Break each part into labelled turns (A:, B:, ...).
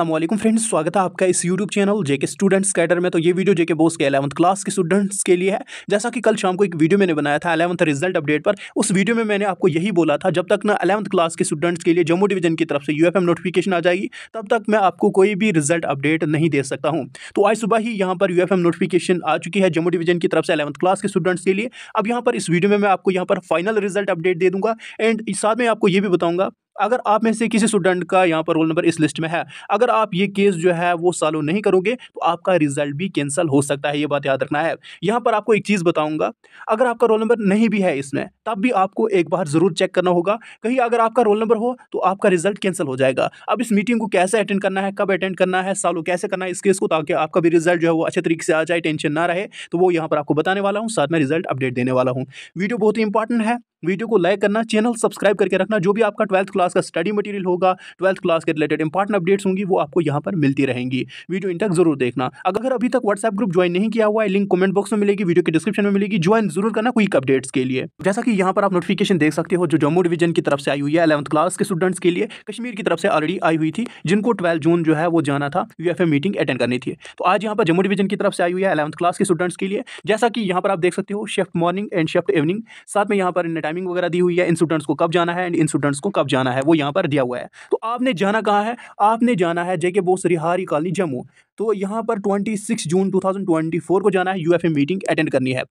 A: अल्लाह friends स्वागत है आपका इस YouTube channel JK students cater में तो ये वीडियो जेके बोस के अलेवंथ क्लास के स्टूडेंट्स के लिए है जैसा कि कल शाम को एक वीडियो मैंने बनाया था अलेवंथ रिजल्ट अपडेट पर उस वीडियो में मैंने आपको यही बोला था जब तक ना अलेवंथ क्लास के स्टूडेंट्स के लिए जम्मू डिवीजन की तरफ से यू नोटिफिकेशन आ जाएगी तब तक मैं आपको कोई भी रिजल्ट अपडेट नहीं दे सकता हूँ तो आज सुबह ही यहाँ पर यू नोटिफिकेशन आ चुकी है जम्मू डिवीजन की तरफ से अलेवंथ क्लास के स्टूडेंट्स के लिए अब यहाँ पर इस वीडियो में मैं आपको यहाँ पर फाइनल रिजल्ट अपडेट दे दूँगा एंड साथ में आपको ये भी बताऊँगा अगर आप में से किसी स्टूडेंट का यहाँ पर रोल नंबर इस लिस्ट में है अगर आप ये केस जो है वो सॉल्व नहीं करोगे तो आपका रिजल्ट भी कैंसिल हो सकता है ये बात याद रखना है यहाँ पर आपको एक चीज़ बताऊँगा अगर आपका रोल नंबर नहीं भी है इसमें तब भी आपको एक बार ज़रूर चेक करना होगा कहीं अगर आपका रोल नंबर हो तो आपका रिजल्ट कैंसिल हो जाएगा अब इस मीटिंग को कैसे अटेंड करना है कब अटेंड करना है सॉल्व कैसे करना है इस केस को ताकि आपका भी रिजल्ट जो है वो अच्छे तरीके से आ जाए टेंशन ना रहे तो वो यहाँ पर आपको बताने वाला हूँ साथ में रिजल्ट अपडेट देने वाला हूँ वीडियो बहुत ही इंपॉर्टेंट है वीडियो को लाइक करना चैनल सब्सक्राइब करके रखना जो भी आपका ट्वेल्थ क्लास का स्टडी मटेरियल होगा ट्वेल्थ क्लास के रिलेटेड इंपॉर्टेंट अपडेट्स होंगी वो आपको यहाँ पर मिलती रहेंगी वीडियो इन तक जरूर देखना अगर अभी तक व्हाट्सएप ग्रुप ज्वाइन नहीं किया हुआ है लिंक कमेंट बॉक्स में मिलेगी वीडियो के डिस्क्रिप्शन में मिलेगी ज्वाइन जरूर करना क्विक अपडेट्स के लिए जैसा कि यहाँ पर आप नोटिफिकेशन देख सकते हो जो जम्मू डिवीजन की तरफ से आई हुई है अलेवंथ क्लास के स्टूडेंट्स के लिए कश्मीर की तरफ से ऑलरेडी आई हुई थी जिनको ट्वेल्व जून जो है वो जाना था यू मीटिंग अटेंड करनी थी तो आज यहाँ पर जम्मू डिवीजन की तरफ से आई हुई है अलेवंथ क्लास के स्टूडेंट्स के लिए जैसा कि यहाँ पर आप देख सकते हो shift morning and shift evening साथ में यहाँ पर टाइमिंग वगैरह दी हुई है इन स्टूडेंट्स को कब जाना है एंड इन स्टूडेंट्स को कब जाना है वो यहाँ पर दिया हुआ है तो आपने जाना कहाँ है आपने जाना है JK BOSE Rehari colony Jammu तो यहाँ पर 26 जून 2024 को जाना है यूएफए मीटिंग अटेंड करनी है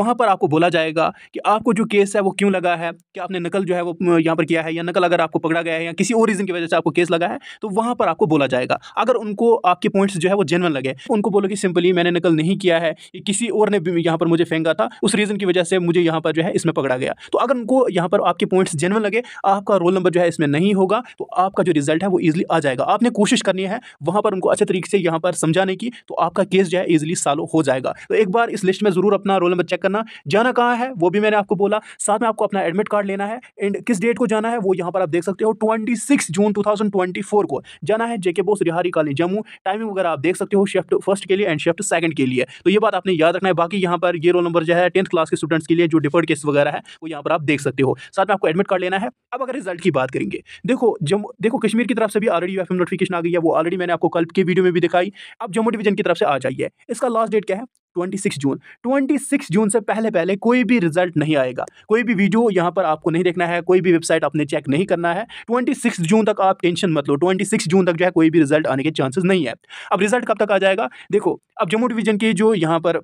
A: वहाँ पर आपको बोला जाएगा कि आपको जो केस है वो क्यों लगा है कि आपने नकल जो है वो यहाँ पर किया है या नकल अगर आपको पकड़ा गया है या किसी और रीज़न की वजह से आपको केस लगा है तो वहाँ पर आपको बोला जाएगा अगर उनको आपके पॉइंट्स जो है वो जेनवन लगे उनको बोलो कि सिंपली मैंने नकल नहीं किया है कि किसी और ने यहाँ पर मुझे फेंका था उस रीज़न की वजह से मुझे यहाँ पर जो है इसमें पकड़ा गया तो अगर उनको यहाँ पर आपके पॉइंट्स जेनवन लगे आपका रोल नंबर जो है इसमें नहीं होगा तो आपका जो रिजल्ट है वो ईजिली आ जाएगा आपने कोशिश करनी है वहाँ पर उनको अच्छे तरीके से यहाँ पर समझाने की तो आपका केस जो है इजिली सॉल्व हो जाएगा तो एक बार इस लिस्ट में ज़रूर अपना रोल नंबर चेक करना जाना कहाँ है वो भी मैंने आपको बोला साथ में आपको अपना एडमिट कार्ड लेना है एंड किस डेट को जाना है वो यहाँ पर आप देख सकते हो ट्वेंटी जून टू को जाना है JK BOSE Rehari college Jammu timing वगैरह आप देख सकते हो शिफ्ट फर्स्ट के लिए एंड शिफ्ट सेकंड के लिए तो ये बात आपने याद रखना है बाकी यहाँ पर ये रोल नंबर जो है टेंथ क्लास के स्टूडेंट्स के लिए जो डिफर्ड केस वगैरह है वो यहाँ पर आप देख सकते हो साथ में आपको एडमिट कार्ड लेना है अब अगर रिजल्ट की बात करेंगे देखो जम्मू देखो कश्मीर की तरफ से भी ऑलरेडी यू नोटिफिकेशन आ गई है वो ऑलरेडी मैंने आपको कल की वीडियो में भी दिखाई अब जम्मू डिवीजन की तरफ से आ जाइए इसका लास्ट डेट क्या है 26 जून 26 जून से पहले पहले कोई भी रिजल्ट नहीं आएगा कोई भी वीडियो यहां पर आपको नहीं देखना है कोई भी वेबसाइट आपने चेक नहीं करना है 26 जून तक आप टेंशन मत लो 26 जून तक जो है कोई भी रिजल्ट आने के चांसेस नहीं है अब रिजल्ट कब तक आ जाएगा देखो अब जम्मू डिवीजन की जो यहां पर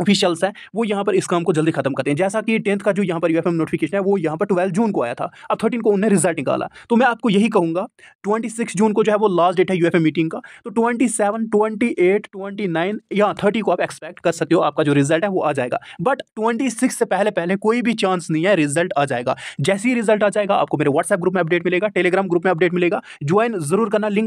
A: ऑफिशियल्स हैं वो यहाँ पर इस काम को जल्दी खत्म करते हैं जैसा कि टेंथ का जो यहाँ पर यू नोटिफिकेशन है वो यहाँ पर ट्वेल्थ जून को आया था अब थर्टीन को उन्हें रिजल्ट निकाला तो मैं आपको यही कहूँगा ट्वेंटी सिक्स जून को जो है वो लास्ट डेट है यू मीटिंग का तो twenty seven twenty eight twenty nine या थर्टी को आप एक्सपेक्ट कर सकते हो आपका जो रिजल्ट है वो आ जाएगा बट ट्वेंटी सिक्स से पहले पहले कोई भी चांस नहीं है रिजल्ट आ जाएगा जैसे ही रिजल्ट आ जाएगा आपको मेरे व्हाट्सएप ग्रुप में अपडेट मिलेगा टेलीग्राम ग्रुप में अपडेट मिलेगा ज्वाइन जरूर करना लिंक